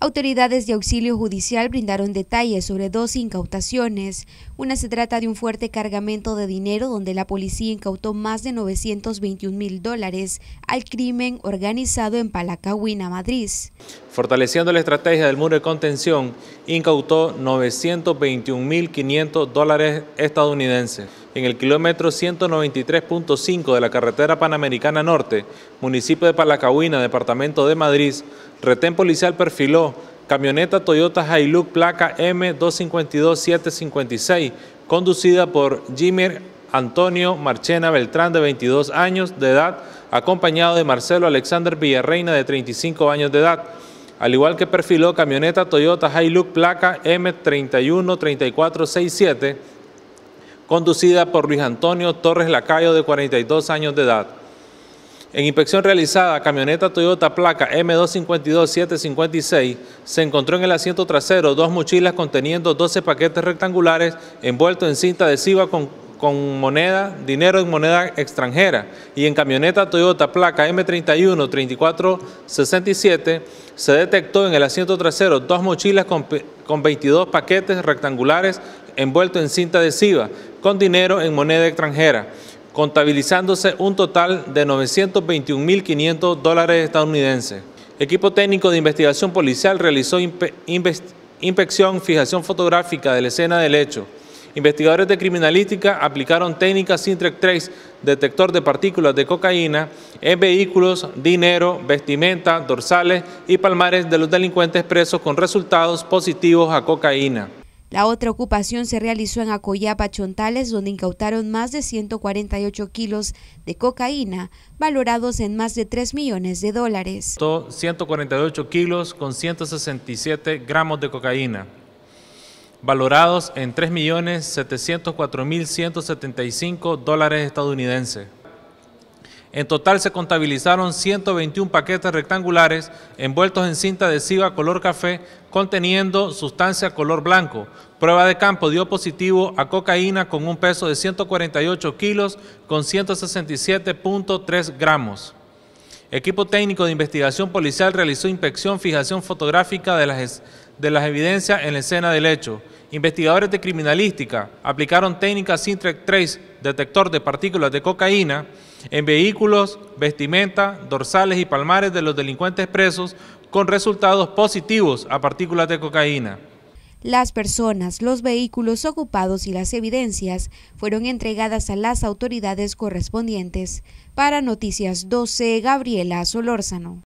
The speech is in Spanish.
Autoridades de auxilio judicial brindaron detalles sobre dos incautaciones. Una se trata de un fuerte cargamento de dinero donde la policía incautó más de 921 mil dólares al crimen organizado en Palacahuina, Madrid. Fortaleciendo la estrategia del muro de contención, incautó 921 mil 500 dólares estadounidenses en el kilómetro 193.5 de la carretera Panamericana Norte, municipio de Palacahuina, departamento de Madrid, retén policial perfiló camioneta Toyota Hilux placa M252756, conducida por Jimir Antonio Marchena Beltrán, de 22 años de edad, acompañado de Marcelo Alexander Villarreina, de 35 años de edad. Al igual que perfiló camioneta Toyota Hilux placa M313467, conducida por Luis Antonio Torres Lacayo, de 42 años de edad. En inspección realizada, camioneta Toyota placa M252756 se encontró en el asiento trasero dos mochilas conteniendo 12 paquetes rectangulares envueltos en cinta adhesiva con con moneda, dinero en moneda extranjera. Y en camioneta Toyota placa M31-3467 se detectó en el asiento trasero dos mochilas con, 22 paquetes rectangulares envueltos en cinta adhesiva con dinero en moneda extranjera contabilizándose un total de 921.500 dólares estadounidenses. Equipo técnico de investigación policial realizó inspección, fijación fotográfica de la escena del hecho investigadores de criminalística aplicaron técnicas Sintrec 3, detector de partículas de cocaína, en vehículos, dinero, vestimenta, dorsales y palmares de los delincuentes presos con resultados positivos a cocaína. La otra ocupación se realizó en Acoyapa, Chontales, donde incautaron más de 148 kilos de cocaína, valorados en más de 3 millones de dólares. 148 kilos con 167 gramos de cocaína valorados en 3.704.175 dólares estadounidenses. En total se contabilizaron 121 paquetes rectangulares envueltos en cinta adhesiva color café conteniendo sustancia color blanco. Prueba de campo dio positivo a cocaína con un peso de 148 kilos con 167.3 gramos. Equipo técnico de investigación policial realizó inspección, fijación fotográfica de las, evidencias en la escena del hecho. Investigadores de criminalística aplicaron técnicas Sintrec Trace, detector de partículas de cocaína, en vehículos, vestimenta, dorsales y palmares de los delincuentes presos con resultados positivos a partículas de cocaína. Las personas, los vehículos ocupados y las evidencias fueron entregadas a las autoridades correspondientes. Para Noticias 12, Gabriela Solórzano.